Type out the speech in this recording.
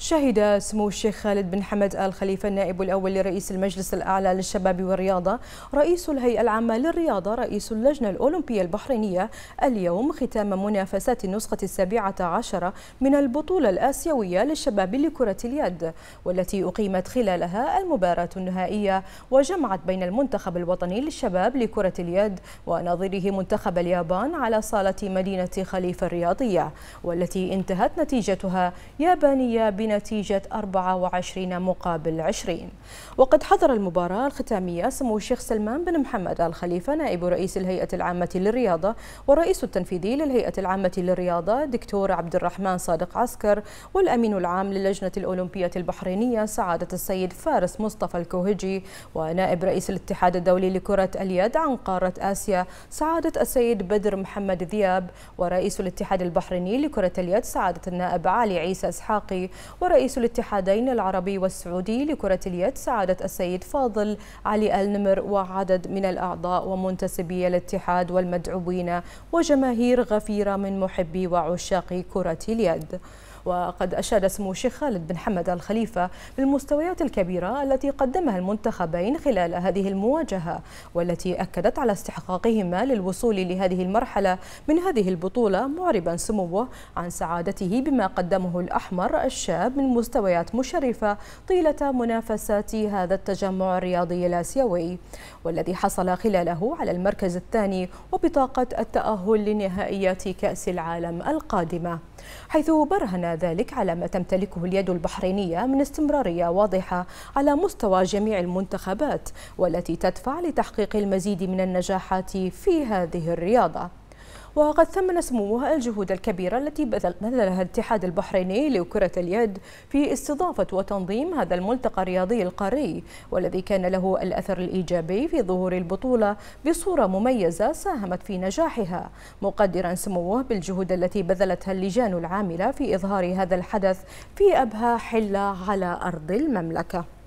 شهد سمو الشيخ خالد بن حمد آل خليفة النائب الأول لرئيس المجلس الأعلى للشباب والرياضة رئيس الهيئة العامة للرياضة رئيس اللجنة الأولمبية البحرينية اليوم ختام منافسات النسخة السابعة عشرة من البطولة الآسيوية للشباب لكرة اليد والتي أقيمت خلالها المباراة النهائية وجمعت بين المنتخب الوطني للشباب لكرة اليد ونظيره منتخب اليابان على صالة مدينة خليفة الرياضية والتي انتهت نتيجتها يابانية بنتيجة 24 مقابل 20 وقد حضر المباراة الختامية سمو الشيخ سلمان بن محمد الخليفة نائب رئيس الهيئة العامة للرياضة والرئيس التنفيذي للهيئة العامة للرياضة دكتور عبد الرحمن صادق عسكر والأمين العام للجنة الأولمبية البحرينية سعادة السيد فارس مصطفى الكوهجي ونائب رئيس الاتحاد الدولي لكرة اليد عن قارة آسيا سعادة السيد بدر محمد ذياب ورئيس الاتحاد البحريني لكرة اليد سعادة النائب علي عيسى إسحاقي ورئيس الاتحادين العربي والسعودي لكرة اليد سعادة السيد فاضل علي النمر وعدد من الأعضاء ومنتسبي الاتحاد والمدعوين وجماهير غفيرة من محبي وعشاق كرة اليد وقد أشاد سمو الشيخ خالد بن حمد الخليفة بالمستويات الكبيرة التي قدمها المنتخبين خلال هذه المواجهة والتي أكدت على استحقاقهما للوصول لهذه المرحلة من هذه البطولة معربا سموه عن سعادته بما قدمه الأحمر الشاب من مستويات مشرفة طيلة منافسات هذا التجمع الرياضي الآسيوي والذي حصل خلاله على المركز الثاني وبطاقة التأهل لنهائيات كأس العالم القادمة حيث برهن ذلك على ما تمتلكه اليد البحرينية من استمرارية واضحة على مستوى جميع المنتخبات والتي تدفع لتحقيق المزيد من النجاحات في هذه الرياضة وقد ثمن سموها الجهود الكبيرة التي بذلها الاتحاد البحريني لكرة اليد في استضافة وتنظيم هذا الملتقى الرياضي القاري والذي كان له الأثر الإيجابي في ظهور البطولة بصورة مميزة ساهمت في نجاحها مقدرا سموه بالجهود التي بذلتها اللجان العاملة في إظهار هذا الحدث في أبهى حلة على أرض المملكة